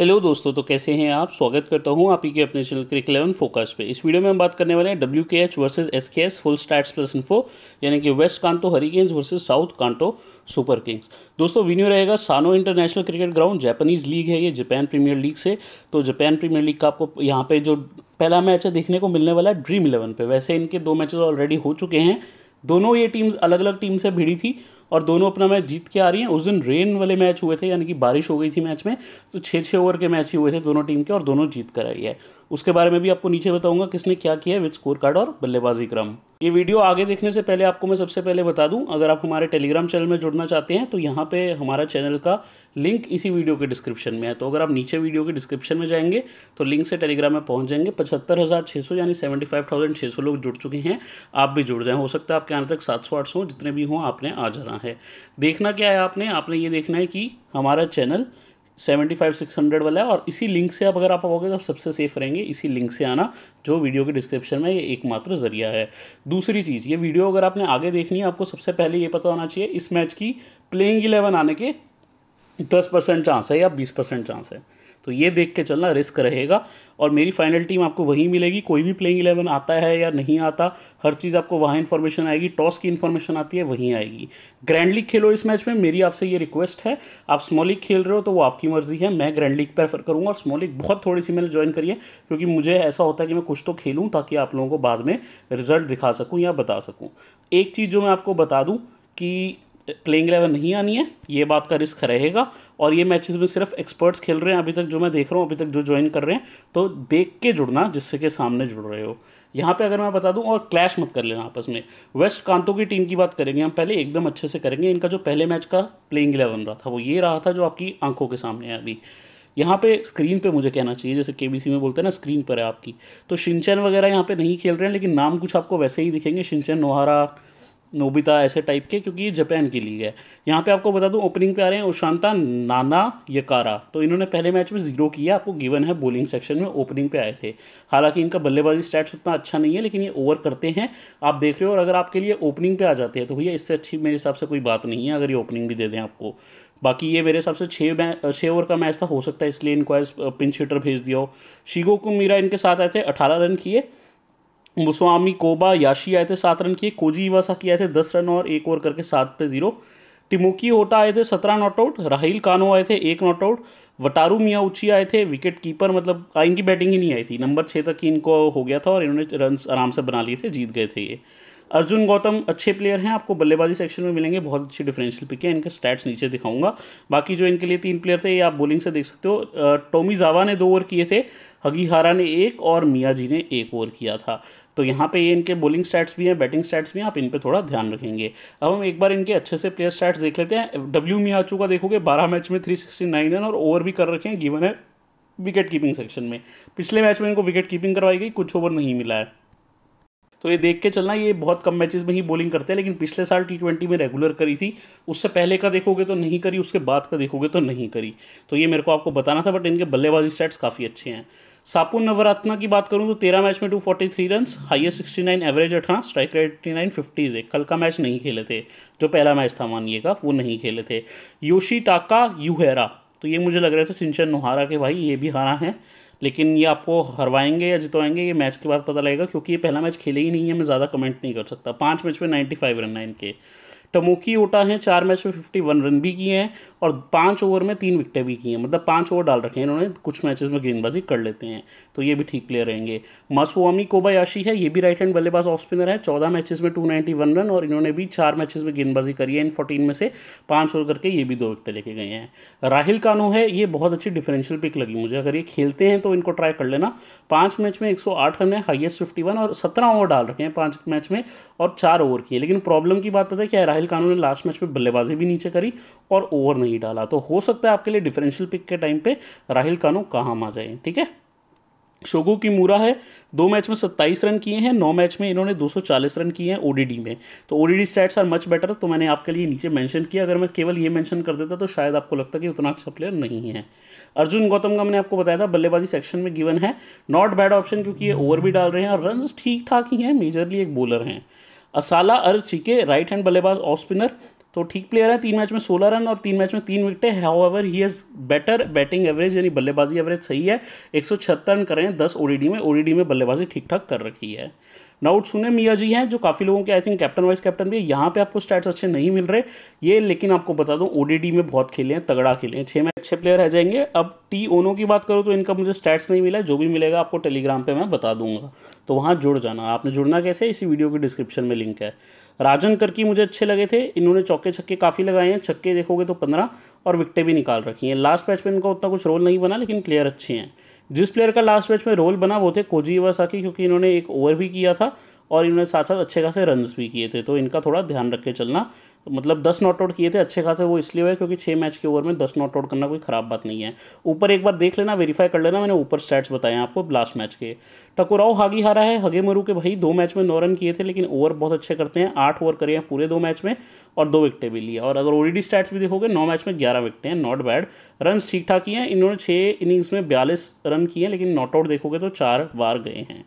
hello दोस्तों तो कैसे हैं आप स्वागत करता हूं आप ही के अपने चैनल क्रिक इलेवन फोकस पे इस वीडियो में हम बात करने वाले हैं W K H versus S K S full start plus info यानी कि west Kanto hurricanes versus south Kanto super kings दोस्तों वीन्यू रहेगा Sano international cricket ground Japanese league है ये जापान प्रीमियर लीग से तो जापान प्रीमियर लीग का आपको यहाँ पे जो पहला मैच है देखने को मिलने वाला है ड्रीम इलेवन पे वैसे इनके दो मैचेस ऑलरेडी हो चुके हैं दोनों ये टीम्स अलग अलग टीम से भिड़ी थी और दोनों अपना मैच जीत के आ रही हैं उस दिन रेन वाले मैच हुए थे यानी कि बारिश हो गई थी मैच में तो छः छः ओवर के मैच ही हुए थे दोनों टीम के और दोनों जीत कर आई है उसके बारे में भी आपको नीचे बताऊंगा किसने क्या किया है विथ स्कोर कार्ड और बल्लेबाजी क्रम ये वीडियो आगे देखने से पहले आपको मैं सबसे पहले बता दूं अगर आप हमारे टेलीग्राम चैनल में जुड़ना चाहते हैं तो यहाँ पे हमारा चैनल का लिंक इसी वीडियो के डिस्क्रिप्शन में है तो अगर आप नीचे वीडियो के डिस्क्रिप्शन में जाएंगे तो लिंक से टेलीग्राम में पहुंच जाएंगे पचहत्तर हज़ार छः सौ यानी सेवेंटी फाइव थाउजेंड छः सौ लोग जुड़ चुके हैं आप भी जुड़ जाए हो सकता है आपके यहाँ तक सात सौ आठ सौ जितने भी हों आपने आ जाना करना है देखना क्या है आपने आपने ये देखना है कि हमारा channel seventy five six hundred वाला है और इसी लिंक से आप अगर आप आओगे तो आप सबसे सेफ रहेंगे इसी लिंक से आना जो वीडियो के डिस्क्रिप्शन में ये एकमात्र जरिया है दूसरी चीज़ ये वीडियो अगर आपने आगे देखनी है आपको सबसे पहले ये पता होना चाहिए इस मैच की प्लेइंग इलेवन आने के दस परसेंट चांस है या बीस परसेंट चांस है तो ये देख के चलना रिस्क रहेगा और मेरी फाइनल टीम आपको वहीं मिलेगी कोई भी प्लेइंग इलेवन आता है या नहीं आता हर चीज़ आपको वहाँ इन्फॉर्मेशन आएगी टॉस की इन्फॉर्मेशन आती है वहीं आएगी ग्रैंड लीग खेलो इस मैच में मेरी आपसे ये रिक्वेस्ट है आप स्मॉल लीग खेल रहे हो तो वो आपकी मर्जी है मैं ग्रैंड लीग प्रेफर करूँगा और स्मॉल लीग बहुत थोड़ी सी मैंने ज्वाइन करी है क्योंकि मुझे ऐसा होता है कि मैं कुछ तो खेलूँ ताकि आप लोगों को बाद में रिजल्ट दिखा सकूँ या बता सकूँ एक चीज़ जो मैं आपको बता दूँ कि प्लेइंग इलेवन नहीं आनी है ये बात का रिस्क रहेगा और ये मैचेस में सिर्फ एक्सपर्ट्स खेल रहे हैं अभी तक जो मैं देख रहा हूँ अभी तक जो ज्वाइन कर रहे हैं तो देख के जुड़ना जिससे के सामने जुड़ रहे हो यहाँ पे अगर मैं बता दूँ और क्लैश मत कर लेना आपस में वेस्ट कांतो की टीम की बात करेंगे हम पहले एकदम अच्छे से करेंगे इनका जो पहले मैच का प्लेइंग इलेवन रहा था वो ये रहा था जो आपकी आंखों के सामने है अभी यहाँ पे स्क्रीन पे मुझे कहना चाहिए जैसे केबीसी में बोलते हैं ना स्क्रीन पर है आपकी तो शिनचैन वगैरह यहाँ पे नहीं खेल रहे हैं लेकिन नाम कुछ आपको वैसे ही दिखेंगे शिनचैन नोहारा नोबिता ऐसे टाइप के क्योंकि ये जापान की लीग है यहाँ पे आपको बता दूँ ओपनिंग पे आ रहे हैं उशांता नाना यकारा तो इन्होंने पहले मैच में जीरो किया आपको गिवन है बॉलिंग सेक्शन में ओपनिंग पे आए थे हालांकि इनका बल्लेबाजी स्टैट्स उतना अच्छा नहीं है लेकिन ये ओवर करते हैं आप देख रहे हो और अगर आपके लिए ओपनिंग पे आ जाते हैं तो भैया इससे अच्छी मेरे हिसाब से कोई बात नहीं है अगर ये ओपनिंग भी दे दें आपको बाकी ये मेरे हिसाब से छः छः ओवर का मैच था हो सकता है इसलिए इनको एज पिंच हिटर भेज दिया हो शिगो मीरा इनके साथ आए थे अठारह रन किए मुस्वामी कोबा याशी आए थे सात रन किए कोजी इवासा किए थे दस रन और एक ओवर करके सात पे जीरो टिमोकी होटा आए थे सत्रह नॉट आउट राहिल कानो आए थे एक नॉट आउट वटारू मिया उची आए थे विकेट कीपर मतलब इनकी बैटिंग ही नहीं आई थी नंबर छः तक ही इनको हो गया था और इन्होंने रन आराम से बना लिए थे जीत गए थे ये अर्जुन गौतम अच्छे प्लेयर हैं आपको बल्लेबाजी सेक्शन में मिलेंगे बहुत अच्छी डिफरेंशियल पिक है इनके स्टैट्स नीचे दिखाऊंगा बाकी जो इनके लिए तीन प्लेयर थे ये आप बोलिंग से देख सकते हो टोमी जावा ने दो ओवर किए थे हगी हारा ने एक और मियाँ जी ने एक ओवर किया था तो यहाँ पे ये इनके बोलिंग स्टैट्स भी हैं बैटिंग स्टैट्स भी हैं आप इन पर थोड़ा ध्यान रखेंगे अब हम एक बार इनके अच्छे से प्लेयर स्टैट्स देख लेते हैं डब्ल्यू मियाचू का देखोगे बारह मैच में थ्री सिक्सटी नाइन रन और ओवर भी कर रखे हैं गिवन है विकेट कीपिंग सेक्शन में पिछले मैच में इनको विकेट कीपिंग करवाई गई कुछ ओवर नहीं मिला है तो ये देख के चलना ये बहुत कम मैचेस में ही बॉलिंग करते हैं लेकिन पिछले साल टी ट्वेंटी में रेगुलर करी थी उससे पहले का देखोगे तो नहीं करी उसके बाद का देखोगे तो नहीं करी तो ये मेरे को आपको बताना था बट इनके बल्लेबाजी सेट्स काफ़ी अच्छे हैं सापुर नवरत्ना की बात करूं तो तेरह मैच में two forty three run highest sixty nine average अठारह strike rate eighty nine fifties है कल का मैच नहीं खेले थे जो पहला मैच था मानिएगा वो नहीं खेले थे योशी टाका यूहेरा तो ये मुझे लग रहे थे सिंचन नोहारा के भाई ये भी हारा है लेकिन ये आपको हरवाएंगे या जितवाएंगे ये मैच के बाद पता लगेगा क्योंकि ये पहला मैच खेले ही नहीं है मैं ज़्यादा कमेंट नहीं कर सकता पाँच मैच में नाइन्टी फाइव रन नाइन के टमोकी ओटा हैं चार मैच में फिफ्टी वन रन भी किए हैं और पाँच ओवर में तीन विकटें भी की हैं मतलब पाँच ओवर डाल रखे हैं इन्होंने कुछ मैचेस में गेंदबाजी कर लेते हैं तो ये भी ठीक प्लेयर रहेंगे मासुआमी कोबायाशी है ये भी राइट हैंड बल्लेबाज ऑफ स्पिनर है चौदह मैचेज में टू नाइन्टी वन रन और इन्होंने भी चार मैचेज में गेंदबाजी करी है इन फोर्टीन में से पाँच ओवर करके ये भी दो विकटें लेके गए हैं राहिल कानो है ये बहुत अच्छी डिफरेंशियल पिक लगी मुझे अगर ये खेलते हैं तो इनको ट्राई कर लेना पाँच मैच में एक सौ आठ रन है हाइएस्ट फिफ्टी वन और सत्रह ओवर डाल रखे हैं पाँच मैच में और चार ओवर किए लेकिन प्रॉब्लम की बात पता है क्या है साहिल कानू ने लास्ट मैच में बल्लेबाजी भी नीचे करी और ओवर नहीं डाला तो हो सकता है आपके लिए डिफरेंशियल पिक के टाइम पे राहिल कानू काम आ जाए ठीक है शोगो की मूरा है दो मैच में 27 रन किए हैं नौ मैच में इन्होंने 240 रन किए हैं ओडीडी में तो ओडीडी स्टैट्स आर मच बेटर तो मैंने आपके लिए नीचे मेंशन किया अगर मैं केवल ये मेंशन कर देता तो शायद आपको लगता कि उतना अच्छा प्लेयर नहीं है अर्जुन गौतम का मैंने आपको बताया था बल्लेबाजी सेक्शन में गिवन है नॉट बैड ऑप्शन क्योंकि ये ओवर भी डाल रहे हैं और रन ठीक ठाक ही हैं मेजरली एक बॉलर हैं असाला अर्ज चीके राइट हैंड बल्लेबाज ऑफ स्पिनर तो ठीक प्लेयर है तीन मैच में सोलह रन और तीन मैच में तीन है how ever he has better batting average यानी बल्लेबाजी एवरेज सही है एक सौ छिहत्तर रन करें दस ओ में ओ में बल्लेबाजी ठीक ठाक कर रखी है नाउट सुने मिया जी हैं जो काफ़ी लोगों के I think captain vice captain भी यहाँ पे आपको स्टैट्स अच्छे नहीं मिल रहे ये लेकिन आपको बता दूँ ओडीडी में बहुत खेले हैं तगड़ा खेले हैं छः में अच्छे प्लेयर रह जाएंगे अब टी ओनो की बात करूँ तो इनका मुझे स्टैट्स नहीं मिला जो भी मिलेगा आपको टेलीग्राम पर मैं बता दूंगा तो वहाँ जुड़ जाना आपने जुड़ना कैसे इसी वीडियो की डिस्क्रिप्शन में लिंक है राजन करकी मुझे अच्छे लगे थे इन्होंने चौके छक्के काफ़ी लगाए हैं छक्के देखोगे तो पंद्रह और विकटें भी निकाल रखी हैं लास्ट मैच में इनका उतना कुछ रोल नहीं बना लेकिन प्लेयर अच्छे हैं जिस प्लेयर का लास्ट मैच में रोल बना वो थे कोजी वसाकी क्योंकि इन्होंने एक ओवर भी किया था और इन्होंने साथ साथ अच्छे खासे रन भी किए थे तो इनका थोड़ा ध्यान रख के चलना मतलब दस नॉट आउट किए थे अच्छे खासे वो इसलिए हुए क्योंकि छः मैच के ओवर में दस नॉट आउट करना कोई ख़राब बात नहीं है ऊपर एक बार देख लेना वेरीफाई कर लेना मैंने ऊपर स्टैट्स बताए आपको लास्ट मैच के टकुराव हागी हारा है हगे मरू के भाई दो मैच में नौ रन किए थे लेकिन ओवर बहुत अच्छे करते हैं आठ ओवर करे हैं पूरे दो मैच में और दो विकटें भी लिए और अगर ओडीडी स्टैट्स भी देखोगे नौ मैच में ग्यारह विकटें हैं नॉट बैड रन ठीक ठाक किए हैं इन्होंने छः इनिंग्स में बयालीस रन किए हैं लेकिन नॉट आउट देखोगे तो चार बार गए हैं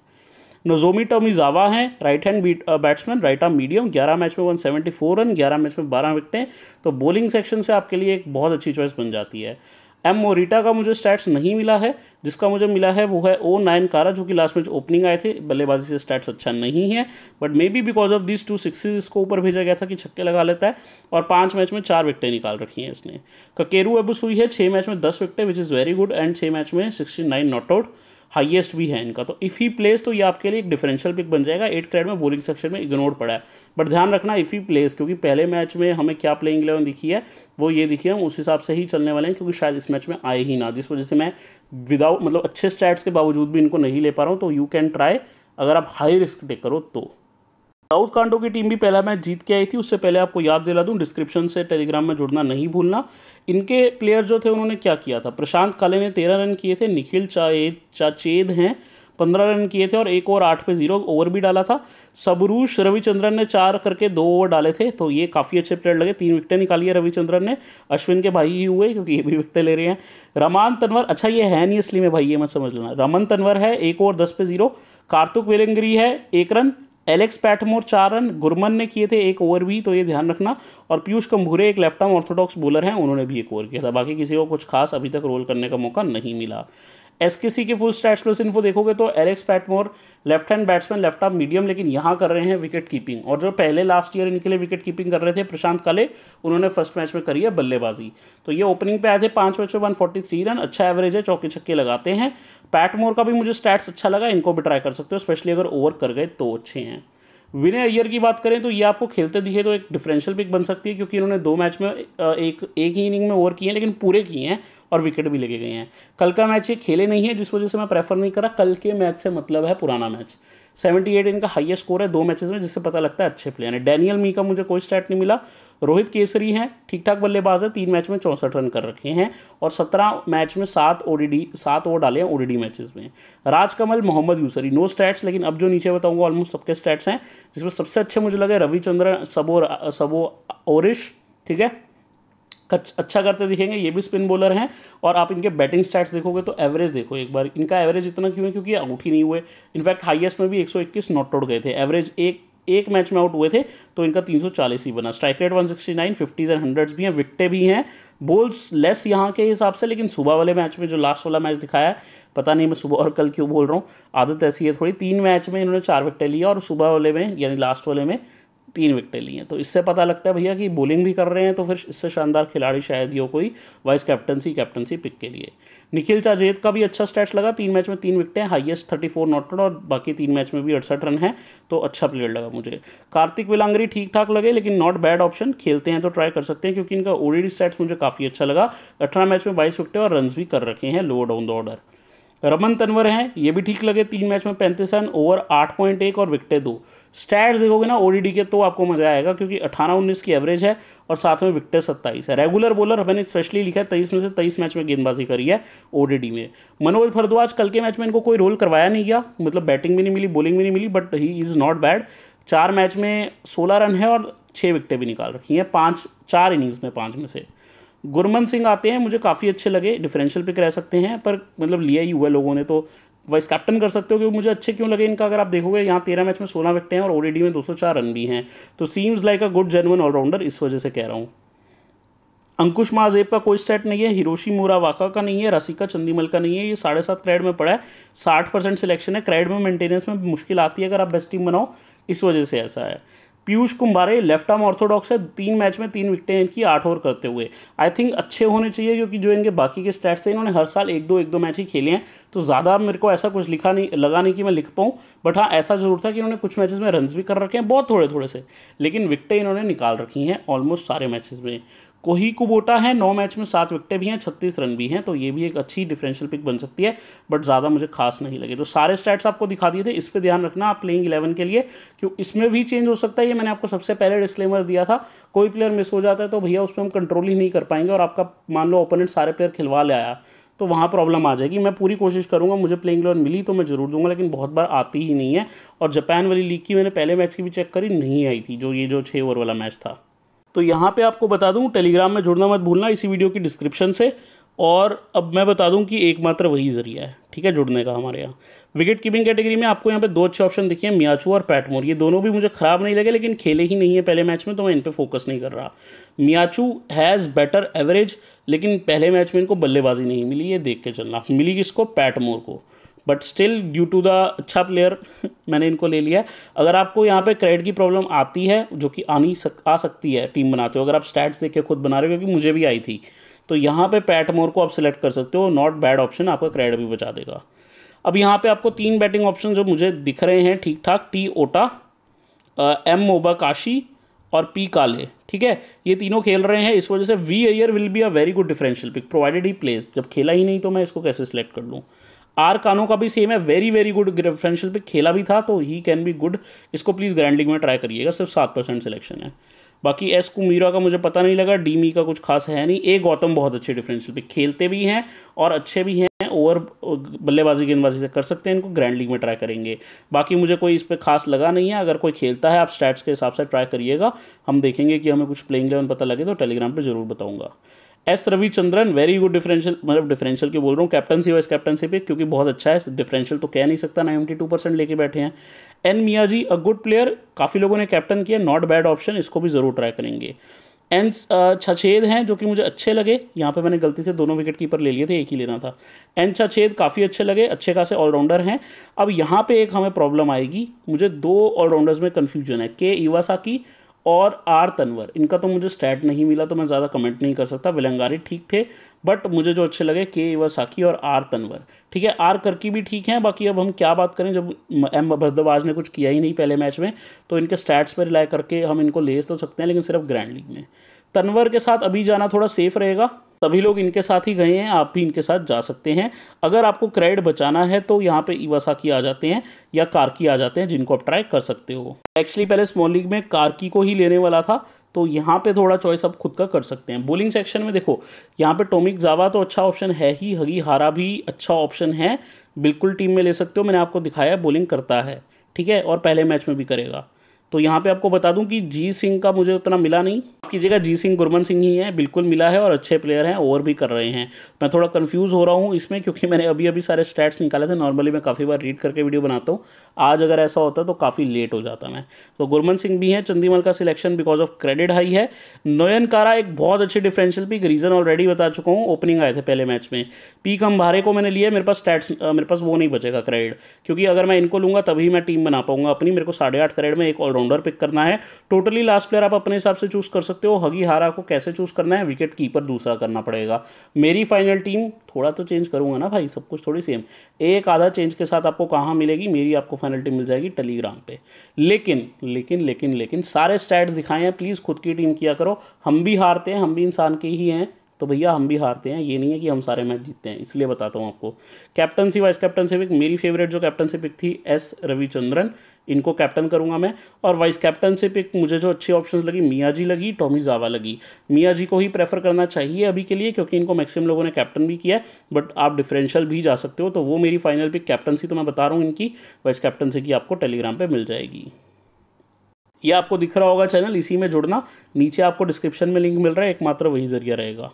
नोजोमी टोमीजावा हैं right hand batsman right arm medium ग्यारह मैच में 174 रन ग्यारह मैच में बारह विकटें तो बॉलिंग सेक्शन से आपके लिए एक बहुत अच्छी चॉइस बन जाती है एम मोरिटा का मुझे स्टैट्स नहीं मिला है जिसका मुझे मिला है वो है ओ नाइन कारा जो कि लास्ट मैच ओपनिंग आए थे बल्लेबाजी से स्टैट्स अच्छा नहीं है but maybe because of this two sixes इसको ऊपर भेजा गया था कि छक्के लगा लेता है और पाँच मैच में चार विकटें निकाल रखी हैं इसने ककेरू एबुस हुई है छः मैच में दस विकटें which is very good and छः मैच में sixty nine not out highest भी है इनका तो इफ़ ही प्लेस तो ये आपके लिए एक डिफरेंशियल पिक बन जाएगा एट क्रेड में बोलिंग सेक्शन में इग्नोर पड़ा है बट ध्यान रखना इफ़ ही प्लेस क्योंकि पहले मैच में हमें क्या प्लेइंग इलेवन दिखी है वो ये दिखी है हम उस हिसाब से ही चलने वाले हैं क्योंकि शायद इस मैच में आए ही ना जिस वजह से मैं विदाउट मतलब अच्छे स्टैट्स के बावजूद भी इनको नहीं ले पा रहा हूँ तो यू कैन ट्राई अगर आप हाई रिस्क टेक करो तो साउथ कांडो की टीम भी पहला मैच जीत के आई थी उससे पहले आपको याद दिला दूं डिस्क्रिप्शन से टेलीग्राम में जुड़ना नहीं भूलना इनके प्लेयर जो थे उन्होंने क्या किया था प्रशांत काले ने तेरह रन किए थे निखिल चाए चाचेद हैं पंद्रह रन किए थे और एक ओवर आठ पे जीरो ओवर भी डाला था सबरूश रविचंद्रन ने चार करके दो ओवर डाले थे तो ये काफ़ी अच्छे प्लेयर लगे तीन विकेटें निकाली है रविचंद्रन ने अश्विन के भाई ही हुए क्योंकि ये भी विकटें ले रहे हैं रमान तनवर अच्छा ये है नहीं इसलिए मैं भाई ये मत समझ लेना रमन तनवर है एक ओवर दस पे जीरो कार्तिक वेलंगिरी है एक रन एलेक्स पैटमोर चार रन गुरमन ने किए थे एक ओवर भी तो ये ध्यान रखना और पीयूष कंभूरे एक लेफ्ट आर्म ऑर्थोडॉक्स बॉलर हैं उन्होंने भी एक ओवर किया था बाकी किसी को कुछ खास अभी तक रोल करने का मौका नहीं मिला एस के सी के फुल स्टैट्स प्लस इन्फो देखोगे तो Alex Patmore left hand batsman left arm medium लेकिन यहाँ कर रहे हैं विकेट कीपिंग और जो पहले लास्ट ईयर इनके लिए विकेट कीपिंग कर रहे थे प्रशांत काले उन्होंने फर्स्ट मैच में करी है बल्लेबाजी तो ये ओपनिंग पे आए थे पाँच मैच में वन रन अच्छा एवरेज है चौके छक्के लगाते हैं पैटमोर का भी मुझे स्टैट्स अच्छा लगा इनको भी ट्राई कर सकते हो स्पेशली अगर ओवर कर गए तो अच्छे हैं विनय अय्यर की बात करें तो ये आपको खेलते दिखे तो एक डिफरेंशियल पिक बन सकती है क्योंकि इन्होंने दो मैच में एक एक ही इनिंग में ओवर किए हैं लेकिन पूरे किए हैं और विकेट भी लेके गए हैं कल का मैच ये खेले नहीं है जिस वजह से मैं प्रेफर नहीं करा कल के मैच से मतलब है पुराना मैच 78 इनका हाईएस्ट स्कोर है दो मैचेस में जिससे पता लगता है अच्छे प्लेयर हैं डैनियल मी का मुझे कोई स्टैट नहीं मिला रोहित केसरी हैं ठीक ठाक बल्लेबाज है तीन मैच में चौंसठ रन कर रखे हैं और सत्रह मैच में सात ओ सात ओवर डाले हैं ओ मैचेस में Rajkamal Mohammad Yusri no stats लेकिन अब जो नीचे बताऊंगा ऑलमोस्ट सबके स्टैट्स हैं जिसमें सबसे अच्छे मुझे लगे रविचंद्र सबो सबो ओरिश ठीक है अच्छा करते दिखेंगे ये भी स्पिन बॉलर हैं और आप इनके बैटिंग स्टैट्स देखोगे तो एवरेज देखो एक बार इनका एवरेज इतना क्यों है क्योंकि आउट ही नहीं हुए इनफैक्ट हाईएस्ट में भी 121 नॉट आउट गए थे एवरेज एक एक मैच में आउट हुए थे तो इनका 340 ही बना strike rate 169 fifties and hundreds भी हैं विकटे भी हैं बोल्स लेस यहाँ के हिसाब से लेकिन सुबह वाले मैच में जो लास्ट वाला मैच दिखाया पता नहीं मैं सुबह और कल क्यों बोल रहा हूँ आदत ऐसी है थोड़ी तीन मैच में इन्होंने चार विकटे लिया और सुबह वाले में यानी लास्ट वाले में तीन विकटें ली हैं तो इससे पता लगता है भैया कि बॉलिंग भी कर रहे हैं तो फिर इससे शानदार खिलाड़ी शायद यो कोई वाइस कैप्टनसी कैप्टनसी पिक के लिए निखिल चाजेत का भी अच्छा स्टैट्स लगा तीन मैच में तीन विकटें हाईएस्ट थर्टी फोर नॉटेड और बाकी तीन मैच में भी अड़सठ रन है तो अच्छा प्लेयर लगा मुझे कार्तिक विलांगरी ठीक ठाक लगे लेकिन नॉट बैड ऑप्शन खेलते हैं तो ट्राई कर सकते हैं क्योंकि इनका ओडीडी स्टैट्स मुझे काफ़ी अच्छा लगा अठारह मैच में बाईस विकटें और रन भी कर रखे हैं low down the order Raman Tanwar हैं ये भी ठीक लगे तीन मैच में पैंतीस रन ओवर आठ पॉइंट एक और विकटे दो स्टैट्स देखोगे ना ओडीडी के तो आपको मजा आएगा क्योंकि अठारह उन्नीस की एवरेज है और साथ में विकटे सत्ताईस है रेगुलर बॉलर मैंने स्पेशली लिखा है तेईस में से तेईस मैच में गेंदबाजी करी है ओडीडी में मनोज भरद्वाज कल के मैच में इनको कोई रोल करवाया नहीं गया मतलब बैटिंग भी नहीं मिली बॉलिंग भी नहीं मिली but he is not bad चार मैच में सोलह रन है और छः विकटें भी निकाल रखी हैं पाँच चार इनिंग्स में पाँच में से गुरमन सिंह आते हैं मुझे काफ़ी अच्छे लगे डिफरेंशियल पिक रह सकते हैं पर मतलब लिया ही हुआ है लोगों ने तो वाइस कैप्टन कर सकते हो क्योंकि मुझे अच्छे क्यों लगे इनका अगर आप देखोगे यहाँ तेरह मैच में सोलह विकटे हैं और ओडीडी में दो सौ चार रन भी हैं तो seems like a good genuine allrounder इस वजह से कह रहा हूँ अंकुश महाजेब का कोई सेट नहीं है हिरोशी मोरावाका का नहीं है रसिका चंदीमल का नहीं है ये साढ़े सात क्रेड में पड़ा है साठ परसेंट सिलेक्शन है क्रेड में मेंटेनेंस में मुश्किल आती है अगर आप बेस्ट टीम बनाओ इस वजह से ऐसा है Piyush Kumbhare left arm orthodox है तीन मैच में तीन विकटें इनकी आठ ओवर करते हुए आई थिंक अच्छे होने चाहिए क्योंकि जो इनके बाकी के स्टैट्स थे इन्होंने हर साल एक दो एक दो मैच ही खेले हैं तो ज़्यादा मेरे को ऐसा कुछ लिखा नहीं लगा नहीं कि मैं लिख पाऊँ बट हाँ ऐसा जरूर था कि इन्होंने कुछ मैचेस में रन भी कर रखे हैं बहुत थोड़े थोड़े से लेकिन विकटें इन्होंने निकाल रखी हैं ऑलमोस्ट सारे मैचेज में कोही कुबोटा है नौ मैच में सात विकटें भी हैं छत्तीस रन भी हैं तो ये भी एक अच्छी डिफरेंशियल पिक बन सकती है बट ज़्यादा मुझे खास नहीं लगे तो सारे स्टैट्स आपको दिखा दिए थे इस पर ध्यान रखना आप प्लेइंग इलेवन के लिए क्यों इसमें भी चेंज हो सकता है ये मैंने आपको सबसे पहले डिस्लेमर दिया था कोई प्लेयर मिस हो जाता है तो भैया उस पर हम कंट्रोल ही नहीं कर पाएंगे और आपका मान लो ओपोनेंट सारे प्लेयर खिलवा ले आया तो वहाँ प्रॉब्लम आ जाएगी मैं पूरी कोशिश करूँगा मुझे प्लेइंग इलेवन मिली तो मैं ज़रूर दूंगा लेकिन बहुत बार आती ही नहीं है और जापान वाली लीग की मैंने पहले मैच की भी चेक करी नहीं आई थी जो ये जो छः ओवर वाला मैच था तो यहाँ पे आपको बता दूँ टेलीग्राम में जुड़ना मत भूलना इसी वीडियो की डिस्क्रिप्शन से और अब मैं बता दूँ कि एकमात्र वही जरिया है ठीक है जुड़ने का हमारे यहाँ विकेट कीपिंग कैटेगरी में आपको यहाँ पे दो अच्छे ऑप्शन दिखे हैं मियाचू और पैटमोर ये दोनों भी मुझे ख़राब नहीं लगे लेकिन खेले ही नहीं है पहले मैच में तो मैं इन पर फोकस नहीं कर रहा मियाचू हैज़ बेटर एवरेज लेकिन पहले मैच में इनको बल्लेबाजी नहीं मिली ये देख के चलना मिली किसको पैटमोर को but still due to the अच्छा प्लेयर मैंने इनको ले लिया अगर आपको यहाँ पे क्रेडिट की प्रॉब्लम आती है जो कि आनी सक, आ सकती है टीम बनाते हो अगर आप स्टैट्स देख के खुद बना रहे हो क्योंकि मुझे भी आई थी तो यहाँ पे पैटमोर को आप सिलेक्ट कर सकते हो नॉट बैड ऑप्शन आपका क्रेडिट भी बचा देगा अब यहाँ पे आपको तीन बैटिंग ऑप्शन जो मुझे दिख रहे हैं ठीक ठाक टी ओटा एम मोबा काशी और पी काले ठीक है ये तीनों खेल रहे हैं इस वजह से we are will be a very good differential pick provided he plays जब खेला ही नहीं तो मैं इसको कैसे सिलेक्ट कर लूँ आर कानो का भी सेम है वेरी वेरी गुड फ्रेंडशिप पे खेला भी था तो ही कैन बी गुड इसको प्लीज़ ग्रैंड लीग में ट्राई करिएगा सिर्फ सात परसेंट सिलेक्शन है बाकी एस कुमीरा का मुझे पता नहीं लगा डी मी e का कुछ खास है नहीं ए गौतम बहुत अच्छे डिफरेंशियल पे खेलते भी हैं और अच्छे भी हैं ओवर बल्लेबाजी गेंदबाजी से कर सकते हैं इनको ग्रैंड लीग में ट्राई करेंगे बाकी मुझे कोई इस पर खास लगा नहीं है अगर कोई खेलता है आप स्टैट्स के हिसाब से ट्राई करिएगा हम देखेंगे कि हमें कुछ प्लेइंग लेवन पता लगे तो टेलीग्राम पर जरूर बताऊँगा S Ravichandran very good differential मतलब डिफरेंशियल की बोल रहा हूँ कैप्टनसी वाइस कैप्टनसी पे क्योंकि बहुत अच्छा है डिफरेंशियल तो कह नहीं सकता नाइन्टी टू परसेंट लेके बैठे हैं N Miyaji a good player काफ़ी लोगों ने कैप्टन किया नॉट बैड ऑप्शन इसको भी ज़रूर ट्राई करेंगे एन छछेद हैं जो कि मुझे अच्छे लगे यहाँ पे मैंने गलती से दोनों विकेट कीपर ले लिए थे एक ही लेना था एन छछेद काफ़ी अच्छे लगे अच्छे खासे ऑलराउंडर हैं अब यहाँ पे एक हमें प्रॉब्लम आएगी मुझे दो ऑलराउंडर्स में कन्फ्यूजन है के इवासाकी की और आर तनवर इनका तो मुझे स्टैट नहीं मिला तो मैं ज़्यादा कमेंट नहीं कर सकता विलंगारी ठीक थे बट मुझे जो अच्छे लगे के साकी और आर तनवर ठीक है आर करकी भी ठीक हैं बाकी अब हम क्या बात करें जब एम भरद्वाज ने कुछ किया ही नहीं पहले मैच में तो इनके स्टैट्स पर रिलाई करके हम इनको ले तो सकते हैं लेकिन सिर्फ ग्रैंड लीग में तनवर के साथ अभी जाना थोड़ा सेफ़ रहेगा सभी लोग इनके साथ ही गए हैं आप भी इनके साथ जा सकते हैं अगर आपको क्रेड बचाना है तो यहाँ पे की आ जाते हैं या की आ जाते हैं जिनको आप ट्राई कर सकते हो एक्चुअली पहले स्मॉल लीग में कार्की को ही लेने वाला था तो यहाँ पे थोड़ा चॉइस आप खुद का कर सकते हैं बोलिंग सेक्शन में देखो यहाँ पे टोमिक जावा तो अच्छा ऑप्शन है ही हगी हारा भी अच्छा ऑप्शन है बिल्कुल टीम में ले सकते हो मैंने आपको दिखाया बोलिंग करता है ठीक है और पहले मैच में भी करेगा तो यहाँ पे आपको बता दूं कि जी सिंह का मुझे उतना मिला नहीं कीजिएगा जी सिंह गुरमन सिंह ही है बिल्कुल मिला है और अच्छे प्लेयर हैं ओवर भी कर रहे हैं मैं थोड़ा कंफ्यूज हो रहा हूँ इसमें क्योंकि मैंने अभी अभी सारे स्टैट्स निकाले थे नॉर्मली मैं काफ़ी बार रीड करके वीडियो बनाता हूँ आज अगर ऐसा होता तो काफ़ी लेट हो जाता मैं तो गुरमन सिंह भी हैं चंदीमल का selection because of credit high है नोयन कारा एक बहुत अच्छे डिफरेंशियल पिक रीज़न ऑलरेडी बता चुका हूँ ओपनिंग आए थे पहले मैच में पीक हम भारे को मैंने लिया मेरे पास स्टैट्स मेरे पास वो नहीं बचेगा क्रेडिट क्योंकि अगर मैं इनको लूँगा तभी मैं टीम बना पाऊँगा अपनी मेरे को साढ़े आठ में एक ऑलराउंड ऑलराउंडर पिक करना है टोटली लास्ट प्लेयर आप अपने हिसाब से चूज कर सकते हो हगी हारा को कैसे चूज करना है विकेट कीपर दूसरा करना पड़ेगा मेरी फाइनल टीम थोड़ा तो चेंज करूंगा ना भाई सब कुछ थोड़ी सेम एक आधा चेंज के साथ आपको कहाँ मिलेगी मेरी आपको फाइनल टीम मिल जाएगी टेलीग्राम पे लेकिन लेकिन लेकिन लेकिन सारे स्टैट्स दिखाए हैं प्लीज़ खुद की टीम किया करो हम भी हारते हैं हम भी इंसान के ही हैं तो भैया हम भी हारते हैं ये नहीं है कि हम सारे मैच जीतते हैं इसलिए बताता हूँ आपको कैप्टनसी वाइस कैप्टनसी पिक मेरी फेवरेट जो कैप्टनसी पिक थी एस रविचंद्रन इनको कैप्टन करूंगा मैं और वाइस कैप्टन से पिक मुझे जो अच्छी ऑप्शन लगी मियाँ जी लगी टॉमी जावा लगी मियाँ जी को ही प्रेफर करना चाहिए अभी के लिए क्योंकि इनको मैक्सिमम लोगों ने कैप्टन भी किया है बट आप डिफरेंशियल भी जा सकते हो तो वो मेरी फाइनल पिक कैप्टनसी तो मैं बता रहा हूँ इनकी वाइस कैप्टनसी की आपको टेलीग्राम पर मिल जाएगी ये आपको दिख रहा होगा चैनल इसी में जुड़ना नीचे आपको डिस्क्रिप्शन में लिंक मिल रहा है एकमात्र वही जरिया रहेगा